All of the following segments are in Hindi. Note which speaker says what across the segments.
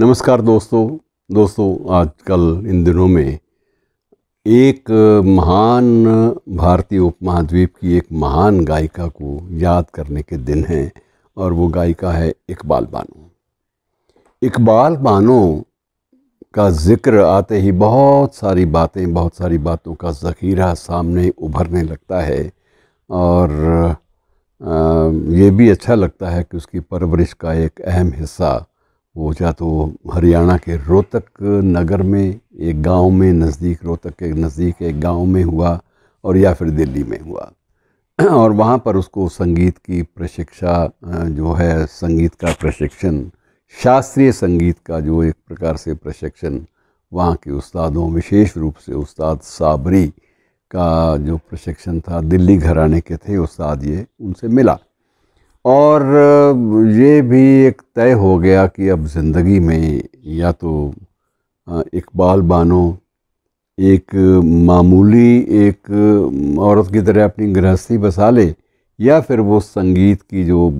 Speaker 1: नमस्कार दोस्तों दोस्तों आजकल इन दिनों में एक महान भारतीय उपमहाद्वीप की एक महान गायिका को याद करने के दिन हैं और वो गायिका है इकबाल बानो इकबाल बानो का ज़िक्र आते ही बहुत सारी बातें बहुत सारी बातों का ज़खीरा सामने उभरने लगता है और ये भी अच्छा लगता है कि उसकी परवरिश का एक अहम हिस्सा पहुंचा तो हरियाणा के रोहतक नगर में एक गांव में नज़दीक रोहतक के नज़दीक एक गांव में हुआ और या फिर दिल्ली में हुआ और वहाँ पर उसको संगीत की प्रशिक्षा जो है संगीत का प्रशिक्षण शास्त्रीय संगीत का जो एक प्रकार से प्रशिक्षण वहाँ के उस्तादों विशेष रूप से उस्ताद साबरी का जो प्रशिक्षण था दिल्ली घराने के थे उस्ताद ये उनसे मिला और ये भी एक तय हो गया कि अब ज़िंदगी में या तो इकबाल बानो एक मामूली एक औरत की तरह अपनी गृहस्थी बसा ले या फिर वो संगीत की जो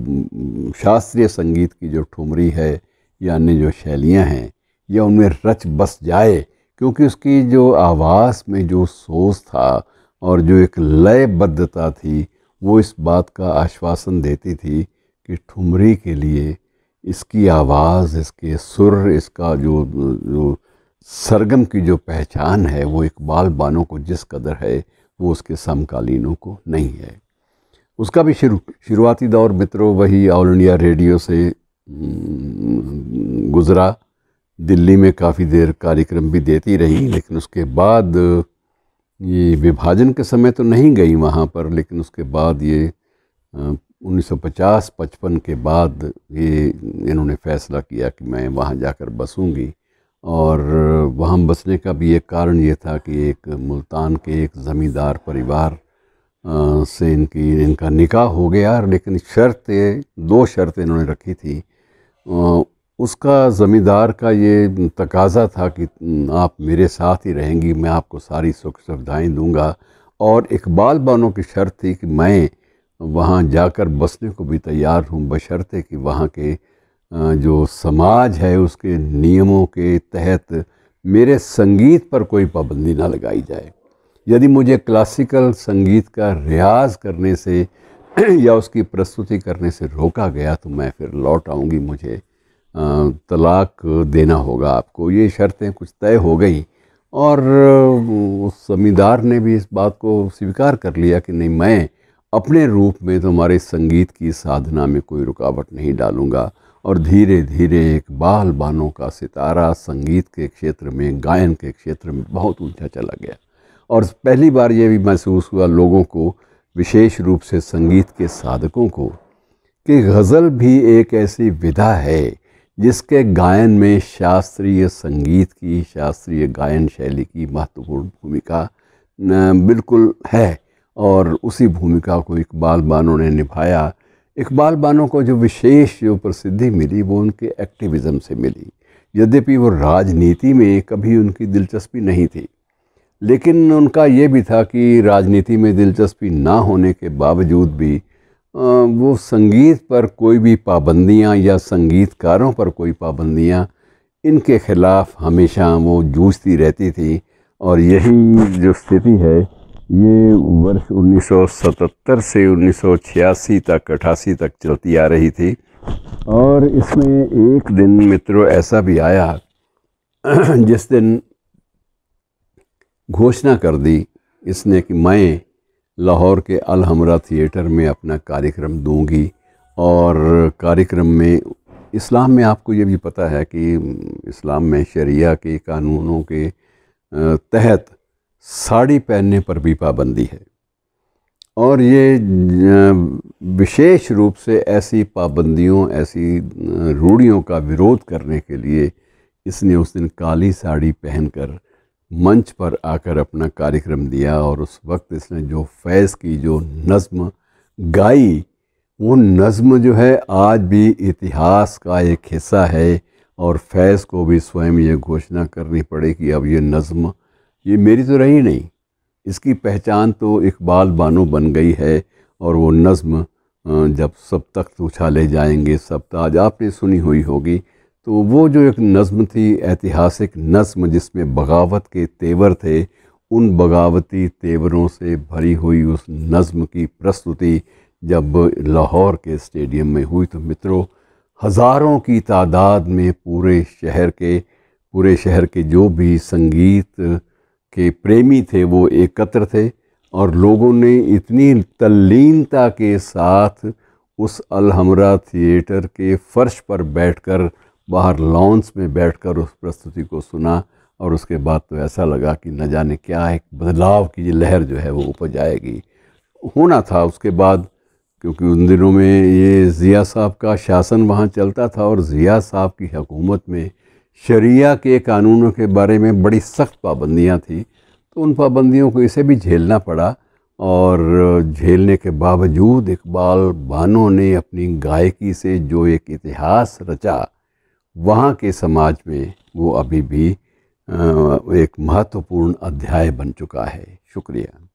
Speaker 1: शास्त्रीय संगीत की जो ठुमरी है या अन्य जो शैलियां हैं या उनमें रच बस जाए क्योंकि उसकी जो आवाज़ में जो सोच था और जो एक लयबद्धता थी वो इस बात का आश्वासन देती थी कि ठुमरी के लिए इसकी आवाज़ इसके सुर इसका जो जो सरगम की जो पहचान है वो इकबाल बानों को जिस कदर है वो उसके समकालीनों को नहीं है उसका भी शुरू शुरुआती दौर मित्रों वही ऑल इंडिया रेडियो से गुज़रा दिल्ली में काफ़ी देर कार्यक्रम भी देती रही लेकिन उसके बाद ये विभाजन के समय तो नहीं गई वहाँ पर लेकिन उसके बाद ये 1950-55 के बाद ये इन्होंने फैसला किया कि मैं वहाँ जाकर बसूँगी और वहाँ बसने का भी एक कारण ये था कि एक मुल्तान के एक ज़मींदार परिवार से इनकी इनका निकाह हो गया लेकिन शर्त दो शर्तें इन्होंने रखी थी उसका ज़मींदार का ये तकाजा था कि आप मेरे साथ ही रहेंगी मैं आपको सारी सुख सुविधाएँ दूंगा और इकबाल बानों की शर्त थी कि मैं वहाँ जाकर बसने को भी तैयार हूँ बशर्ते कि वहाँ के जो समाज है उसके नियमों के तहत मेरे संगीत पर कोई पाबंदी ना लगाई जाए यदि मुझे क्लासिकल संगीत का रियाज करने से या उसकी प्रस्तुति करने से रोका गया तो मैं फिर लौट आऊँगी मुझे तलाक देना होगा आपको ये शर्तें कुछ तय हो गई और उस जमींदार ने भी इस बात को स्वीकार कर लिया कि नहीं मैं अपने रूप में तुम्हारे तो संगीत की साधना में कोई रुकावट नहीं डालूंगा और धीरे धीरे एक बाल बानों का सितारा संगीत के क्षेत्र में गायन के क्षेत्र में बहुत ऊंचा चला गया और पहली बार ये भी महसूस हुआ लोगों को विशेष रूप से संगीत के साधकों को कि गज़ल भी एक ऐसी विधा है जिसके गायन में शास्त्रीय संगीत की शास्त्रीय गायन शैली की महत्वपूर्ण भूमिका बिल्कुल है और उसी भूमिका को इकबाल बानो ने निभाया इकबाल बानो को जो विशेष जो प्रसिद्धि मिली वो उनके एक्टिविज़म से मिली यद्यपि वो राजनीति में कभी उनकी दिलचस्पी नहीं थी लेकिन उनका ये भी था कि राजनीति में दिलचस्पी ना होने के बावजूद भी वो संगीत पर कोई भी पाबंदियाँ या संगीतकारों पर कोई पाबंदियाँ इनके ख़िलाफ़ हमेशा वो जूझती रहती थी और यही जो स्थिति है ये वर्ष 1977 से 1986 तक अठासी तक चलती आ रही थी और इसमें एक दिन मित्रों ऐसा भी आया जिस दिन घोषणा कर दी इसने कि मैं लाहौर के अल हमरा थिएटर में अपना कार्यक्रम दूंगी और कार्यक्रम में इस्लाम में आपको ये भी पता है कि इस्लाम में शरिया के कानूनों के तहत साड़ी पहनने पर भी पाबंदी है और ये विशेष रूप से ऐसी पाबंदियों ऐसी रूढ़ियों का विरोध करने के लिए इसने उस दिन काली साड़ी पहनकर मंच पर आकर अपना कार्यक्रम दिया और उस वक्त इसने जो फैज़ की जो नज़म गाई वो नज़म जो है आज भी इतिहास का एक हिस्सा है और फैज़ को भी स्वयं ये घोषणा करनी पड़े कि अब ये नज़म ये मेरी तो रही नहीं इसकी पहचान तो इकबाल बानो बन गई है और वो नज़म जब सब तख्त उछाले जाएंगे सब ताज तो आपने सुनी हुई होगी तो वो जो एक नज़म थी ऐतिहासिक नज़म जिसमें बगावत के तेवर थे उन बगावती तेवरों से भरी हुई उस नज़म की प्रस्तुति जब लाहौर के स्टेडियम में हुई तो मित्रों हज़ारों की तादाद में पूरे शहर के पूरे शहर के जो भी संगीत के प्रेमी थे वो एकत्र थे और लोगों ने इतनी तल्लीनता के साथ उस अलहमरा थिएटर के फ़र्श पर बैठकर बाहर लॉन्स में बैठकर उस प्रस्तुति को सुना और उसके बाद तो ऐसा लगा कि न जाने क्या एक बदलाव की ये लहर जो है वो उपज आएगी होना था उसके बाद क्योंकि उन दिनों में ये ज़िया साहब का शासन वहाँ चलता था और ज़िया साहब की हकूमत में शरिया के कानूनों के बारे में बड़ी सख्त पाबंदियाँ थीं तो उन पाबंदियों को इसे भी झेलना पड़ा और झेलने के बावजूद इकबाल बानों ने अपनी गायकी से जो एक इतिहास रचा वहाँ के समाज में वो अभी भी एक महत्वपूर्ण अध्याय बन चुका है शुक्रिया